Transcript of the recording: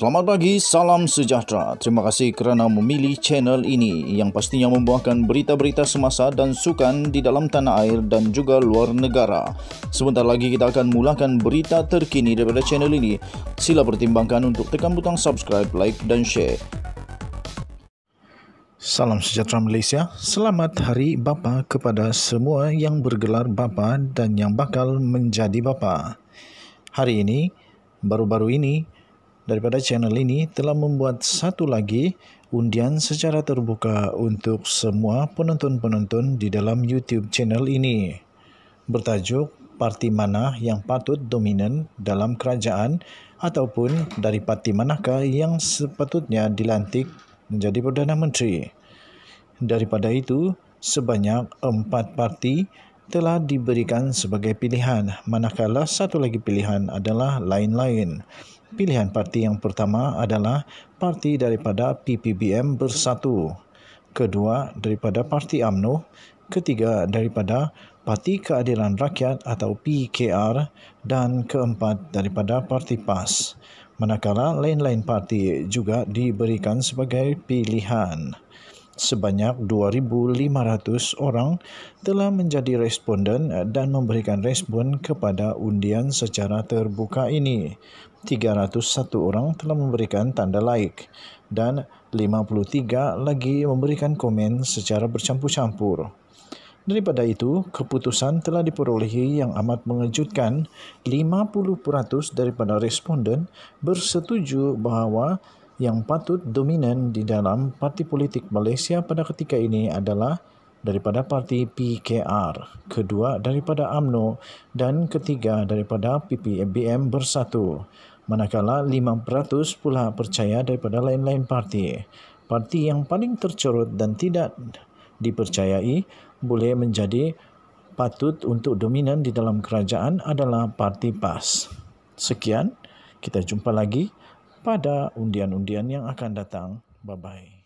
Selamat pagi, salam sejahtera. Terima kasih kerana memilih channel ini yang pastinya membawakan berita-berita semasa dan sukan di dalam tanah air dan juga luar negara. Sebentar lagi kita akan mulakan berita terkini daripada channel ini. Sila pertimbangkan untuk tekan butang subscribe, like dan share. Salam sejahtera Malaysia. Selamat Hari Bapa kepada semua yang bergelar bapa dan yang bakal menjadi bapa. Hari ini, baru-baru ini, daripada channel ini telah membuat satu lagi undian secara terbuka untuk semua penonton-penonton di dalam YouTube channel ini bertajuk parti mana yang patut dominan dalam kerajaan ataupun dari parti manakah yang sepatutnya dilantik menjadi Perdana Menteri. Daripada itu, sebanyak empat parti telah diberikan sebagai pilihan, manakala satu lagi pilihan adalah lain-lain. Pilihan parti yang pertama adalah parti daripada PPBM Bersatu, kedua daripada Parti AMNO, ketiga daripada Parti Keadilan Rakyat atau PKR dan keempat daripada Parti PAS. Manakala lain-lain parti juga diberikan sebagai pilihan sebanyak 2500 orang telah menjadi responden eh, dan memberikan respon kepada undian secara terbuka ini. 301 orang telah memberikan tanda like dan 53 lagi memberikan komen secara bercampur-campur. Daripada itu, keputusan telah diperolehi yang amat mengejutkan 50% daripada responden bersetuju bahawa yang patut dominan di dalam parti politik Malaysia pada ketika ini adalah daripada parti PKR, kedua daripada AMNO dan ketiga daripada PPBM Bersatu. Manakala 5% pula percaya daripada lain-lain parti. Parti yang paling tercorot dan tidak dipercayai boleh menjadi patut untuk dominan di dalam kerajaan adalah parti PAS. Sekian, kita jumpa lagi pada undian-undian yang akan datang. Bye-bye.